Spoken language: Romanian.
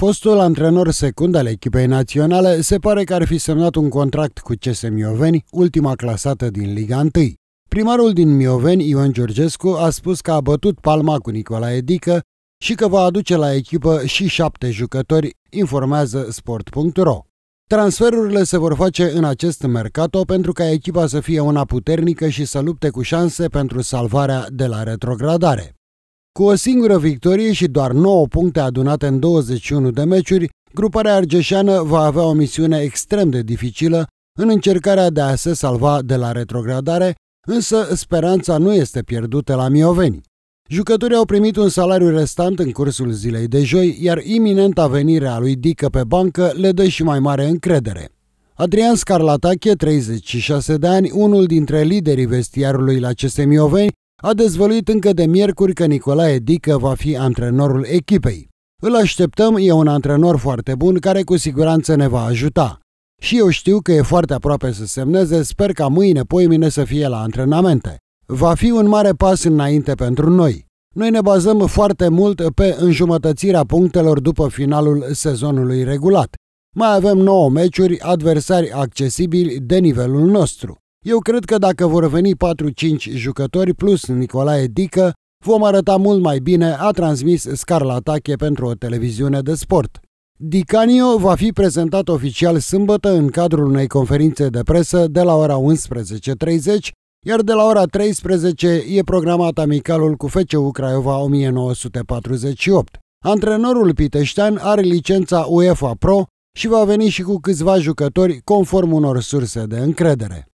Fostul antrenor secund al echipei naționale se pare că ar fi semnat un contract cu CS Mioveni, ultima clasată din Liga 1. Primarul din Mioveni, Ion Georgescu, a spus că a bătut palma cu Nicolae Dică și că va aduce la echipă și șapte jucători, informează sport.ro. Transferurile se vor face în acest mercato pentru ca echipa să fie una puternică și să lupte cu șanse pentru salvarea de la retrogradare. Cu o singură victorie și doar 9 puncte adunate în 21 de meciuri, gruparea argeșeană va avea o misiune extrem de dificilă în încercarea de a se salva de la retrogradare, însă speranța nu este pierdută la Mioveni. Jucătorii au primit un salariu restant în cursul zilei de joi, iar iminenta venire a lui Dică pe bancă le dă și mai mare încredere. Adrian Scarlatache, 36 de ani, unul dintre liderii vestiarului la CSM Mioveni, a dezvăluit încă de miercuri că Nicolae Dică va fi antrenorul echipei. Îl așteptăm, e un antrenor foarte bun care cu siguranță ne va ajuta. Și eu știu că e foarte aproape să semneze, sper ca mâine, poimine să fie la antrenamente. Va fi un mare pas înainte pentru noi. Noi ne bazăm foarte mult pe înjumătățirea punctelor după finalul sezonului regulat. Mai avem 9 meciuri, adversari accesibili de nivelul nostru. Eu cred că dacă vor veni 4-5 jucători plus Nicolae Dică, vom arăta mult mai bine, a transmis Tache pentru o televiziune de sport. Dicanio va fi prezentat oficial sâmbătă în cadrul unei conferințe de presă de la ora 11.30, iar de la ora 13 e programat amicalul cu FCU Craiova 1948. Antrenorul Piteștean are licența UEFA Pro și va veni și cu câțiva jucători conform unor surse de încredere.